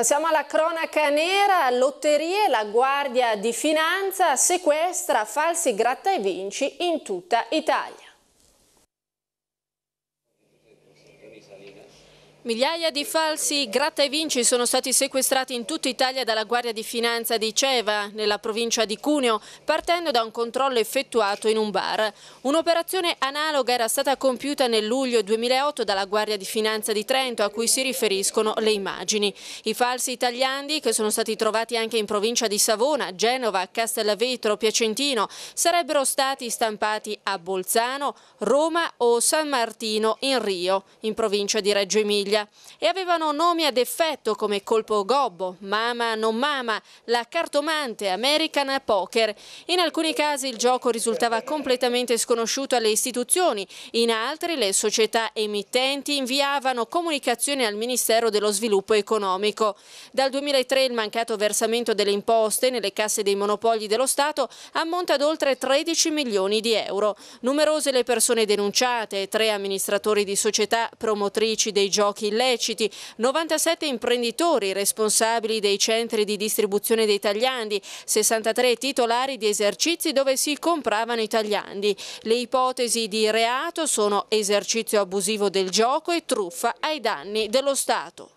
Passiamo alla cronaca nera, lotterie, la Guardia di Finanza sequestra falsi gratta e vinci in tutta Italia. Migliaia di falsi gratta e vinci sono stati sequestrati in tutta Italia dalla Guardia di Finanza di Ceva, nella provincia di Cuneo, partendo da un controllo effettuato in un bar. Un'operazione analoga era stata compiuta nel luglio 2008 dalla Guardia di Finanza di Trento, a cui si riferiscono le immagini. I falsi italiani, che sono stati trovati anche in provincia di Savona, Genova, Castellavetro, Piacentino, sarebbero stati stampati a Bolzano, Roma o San Martino in Rio, in provincia di Reggio Emilia famiglia e avevano nomi ad effetto come Colpo Gobbo, Mama Non Mama, La Cartomante, American Poker. In alcuni casi il gioco risultava completamente sconosciuto alle istituzioni, in altri le società emittenti inviavano comunicazioni al Ministero dello Sviluppo Economico. Dal 2003 il mancato versamento delle imposte nelle casse dei monopoli dello Stato ammonta ad oltre 13 milioni di euro. Numerose le persone denunciate, tre amministratori di società promotrici dei giochi giochi illeciti, 97 imprenditori responsabili dei centri di distribuzione dei tagliandi, 63 titolari di esercizi dove si compravano i tagliandi. Le ipotesi di reato sono esercizio abusivo del gioco e truffa ai danni dello Stato.